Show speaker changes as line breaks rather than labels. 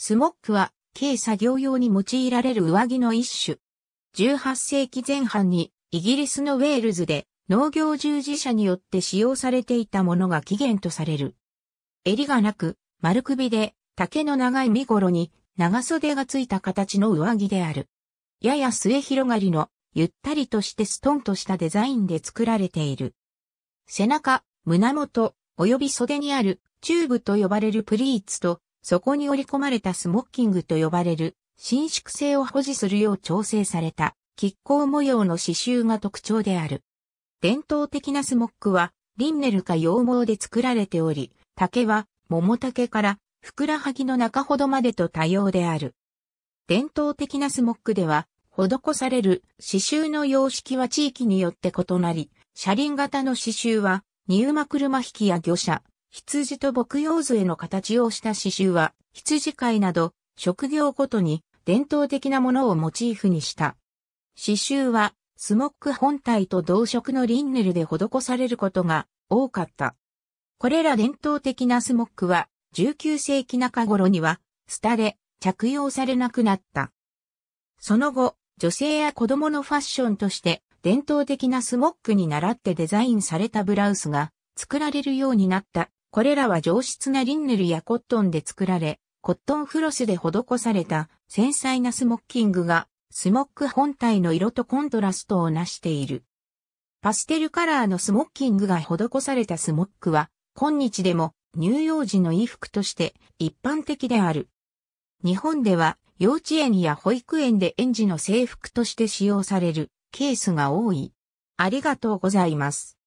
スモックは、軽作業用に用いられる上着の
一種。18世紀前半に、イギリスのウェールズで、農業従事者によって使用されていたものが起源とされる。襟がなく、丸首で、丈の長い身頃に、長袖がついた形の上着である。やや末広がりの、ゆったりとしてストンとしたデザインで作られている。背中、胸元、及び袖にある、チューブと呼ばれるプリーツと、そこに織り込まれたスモッキングと呼ばれる、伸縮性を保持するよう調整された、亀甲模様の刺繍が特徴である。伝統的なスモックは、リンネルか羊毛で作られており、竹は、桃竹から、ふくらはぎの中ほどまでと多様である。伝統的なスモックでは、施される刺繍の様式は地域によって異なり、車輪型の刺繍は、ニウマ車引きや魚車、羊と牧羊杖の形をした刺繍は、羊飼いなど、職業ごとに伝統的なものをモチーフにした。刺繍は、スモック本体と同色のリンネルで施されることが多かった。これら伝統的なスモックは、19世紀中頃には、廃れ、着用されなくなった。その後、女性や子供のファッションとして、伝統的なスモックに倣ってデザインされたブラウスが作られるようになったこれらは上質なリンネルやコットンで作られ、コットンフロスで施された繊細なスモッキングが、スモック本体の色とコントラストをなしている。パステルカラーのスモッキングが施されたスモックは、今日でも乳幼児の衣服として一般的である。日本では幼稚園や保育園で園児の
制服として使用されるケースが多い。ありがとうございます。